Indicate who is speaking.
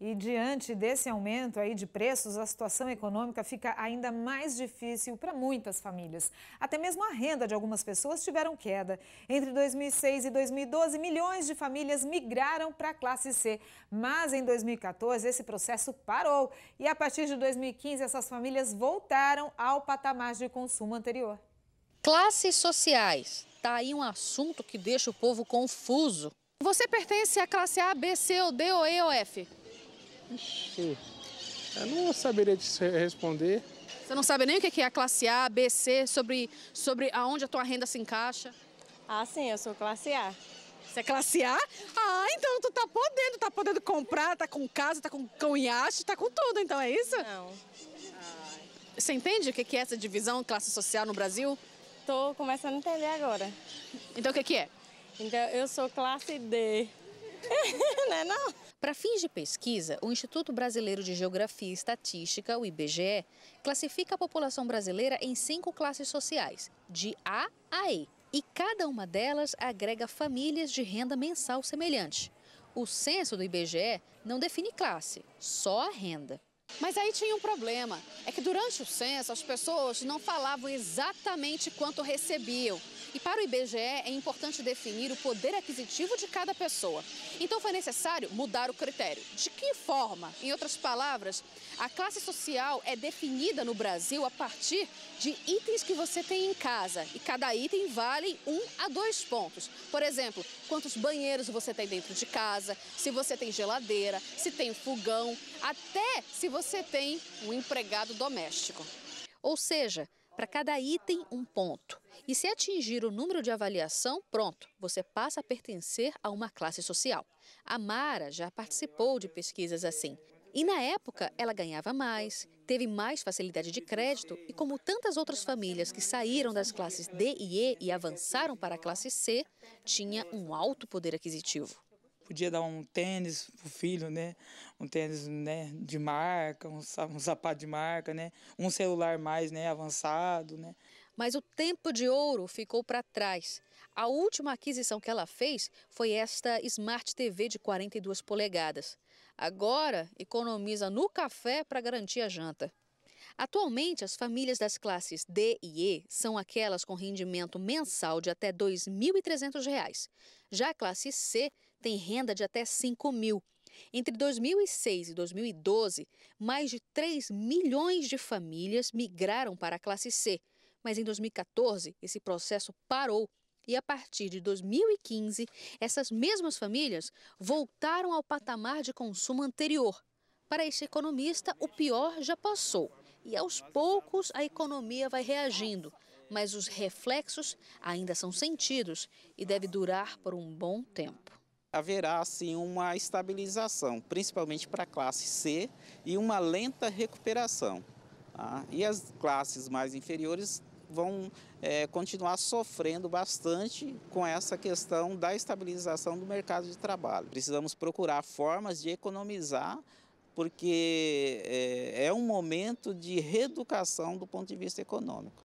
Speaker 1: E diante desse aumento aí de preços, a situação econômica fica ainda mais difícil para muitas famílias. Até mesmo a renda de algumas pessoas tiveram queda. Entre 2006 e 2012, milhões de famílias migraram para a classe C, mas em 2014 esse processo parou e a partir de 2015 essas famílias voltaram ao patamar de consumo anterior.
Speaker 2: Classes sociais, tá aí um assunto que deixa o povo confuso. Você pertence à classe A, B, C ou D ou E ou F?
Speaker 3: Ixi, eu não saberia te responder.
Speaker 4: Você não sabe nem o é que é a classe A, B, C, sobre, sobre aonde a tua renda se encaixa? Ah, sim, eu sou classe A. Você é classe A? Ah, então tu tá podendo, tá podendo comprar, tá com casa, tá com cão iate, tá com tudo, então é isso? Não. Você entende o é que é essa divisão classe social no Brasil? Tô começando a entender agora. Então o que é? é?
Speaker 2: Então eu sou classe D. não é não? Para fins de pesquisa, o Instituto Brasileiro de Geografia e Estatística, o IBGE, classifica a população brasileira em cinco classes sociais, de A a E, e cada uma delas agrega famílias de renda mensal semelhante. O censo do IBGE não define classe, só a renda. Mas aí tinha um problema, é que durante o censo as pessoas não falavam exatamente quanto recebiam. E para o IBGE é importante definir o poder aquisitivo de cada pessoa. Então foi necessário mudar o critério. De que forma? Em outras palavras, a classe social é definida no Brasil a partir de itens que você tem em casa. E cada item vale um a dois pontos. Por exemplo, quantos banheiros você tem dentro de casa, se você tem geladeira, se tem fogão, até se você tem um empregado doméstico. Ou seja, para cada item, um ponto. E se atingir o número de avaliação, pronto, você passa a pertencer a uma classe social. A Mara já participou de pesquisas assim. E na época, ela ganhava mais, teve mais facilidade de crédito e, como tantas outras famílias que saíram das classes D e E e avançaram para a classe C,
Speaker 3: tinha um alto poder aquisitivo podia dar um tênis pro filho, né? Um tênis, né, de marca, um, um sapato de marca, né? Um celular mais, né, avançado, né? Mas o tempo de ouro ficou para trás. A última aquisição
Speaker 2: que ela fez foi esta Smart TV de 42 polegadas. Agora economiza no café para garantir a janta. Atualmente, as famílias das classes D e E são aquelas com rendimento mensal de até R$ 2.300. Já a classe C tem renda de até 5 mil. Entre 2006 e 2012, mais de 3 milhões de famílias migraram para a classe C. Mas em 2014, esse processo parou e a partir de 2015, essas mesmas famílias voltaram ao patamar de consumo anterior. Para este economista, o pior já passou e aos poucos a economia vai reagindo, mas os reflexos ainda são sentidos e deve durar por um bom tempo
Speaker 3: haverá assim uma estabilização, principalmente para a classe C, e uma lenta recuperação. Tá? E as classes mais inferiores vão é, continuar sofrendo bastante com essa questão da estabilização do mercado de trabalho. Precisamos procurar formas de economizar, porque é, é um momento de reeducação do ponto de vista econômico.